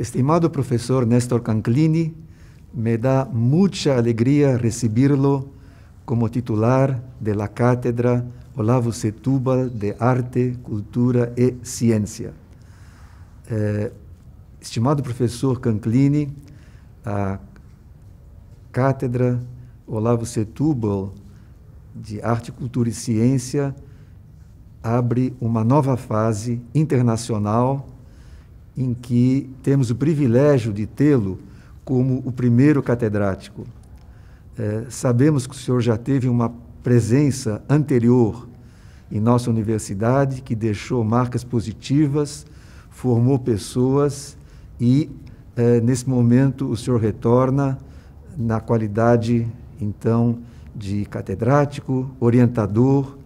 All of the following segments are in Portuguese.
Estimado professor Néstor Canclini, me dá muita alegria recebê-lo como titular da Cátedra Olavo Setúbal de Arte, Cultura e Ciência. Eh, estimado professor Canclini, a Cátedra Olavo Setúbal de Arte, Cultura e Ciência abre uma nova fase internacional em que temos o privilégio de tê-lo como o primeiro catedrático. É, sabemos que o senhor já teve uma presença anterior em nossa universidade que deixou marcas positivas, formou pessoas e, é, nesse momento, o senhor retorna na qualidade, então, de catedrático, orientador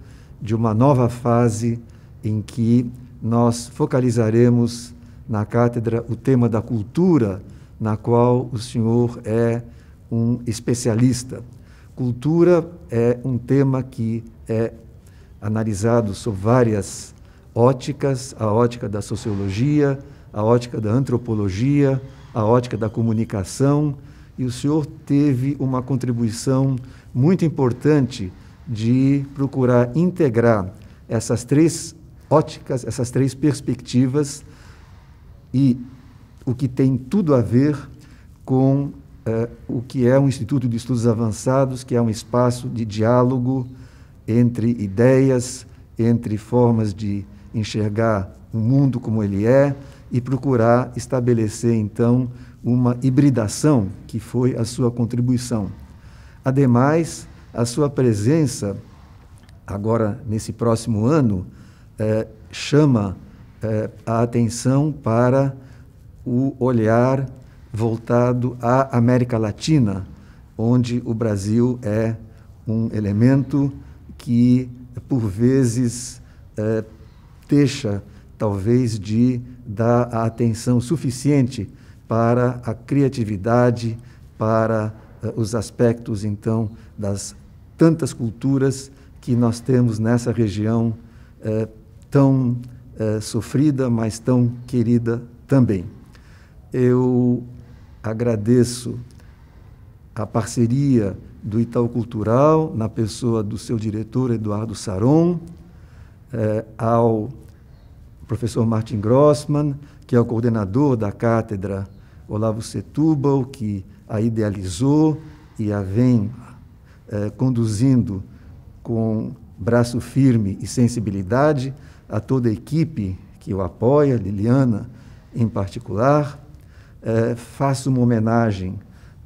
de uma nova fase em que nós focalizaremos na cátedra o tema da cultura, na qual o senhor é um especialista. Cultura é um tema que é analisado sob várias óticas, a ótica da sociologia, a ótica da antropologia, a ótica da comunicação, e o senhor teve uma contribuição muito importante de procurar integrar essas três óticas, essas três perspectivas e o que tem tudo a ver com eh, o que é um Instituto de Estudos Avançados, que é um espaço de diálogo entre ideias, entre formas de enxergar o mundo como ele é e procurar estabelecer, então, uma hibridação que foi a sua contribuição. Ademais, a sua presença, agora nesse próximo ano, eh, chama eh, a atenção para o olhar voltado à América Latina, onde o Brasil é um elemento que, por vezes, eh, deixa, talvez, de dar a atenção suficiente para a criatividade, para eh, os aspectos, então, das tantas culturas que nós temos nessa região tão é, sofrida, mas tão querida também. Eu agradeço a parceria do Itaú Cultural, na pessoa do seu diretor, Eduardo Saron, é, ao professor Martin Grossman, que é o coordenador da cátedra Olavo Setúbal, que a idealizou e a vem é, conduzindo com braço firme e sensibilidade a toda a equipe que o apoia, Liliana em particular. É, faço uma homenagem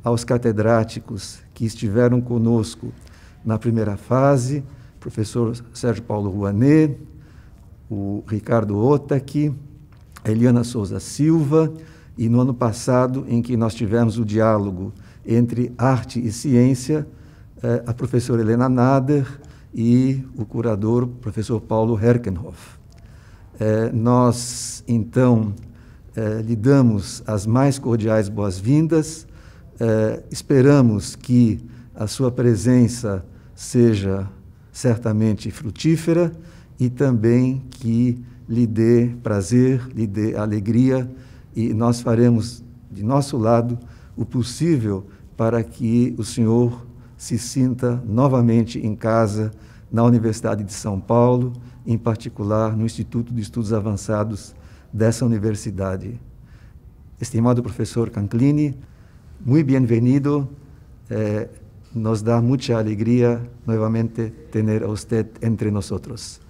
aos catedráticos que estiveram conosco na primeira fase, professor Sérgio Paulo Rouanet, o Ricardo Otaki, a Eliana Souza Silva, e no ano passado, em que nós tivemos o diálogo entre arte e ciência, é, a professora Helena Nader, e o curador, professor Paulo Herkenhoff. É, nós, então, é, lhe damos as mais cordiais boas-vindas, é, esperamos que a sua presença seja certamente frutífera e também que lhe dê prazer, lhe dê alegria e nós faremos de nosso lado o possível para que o senhor se sinta novamente em casa na Universidade de São Paulo, em particular no Instituto de Estudos Avançados dessa universidade. Estimado professor Canclini, muito bem-vindo. Eh, nos dá muita alegria novamente ter a você entre nós.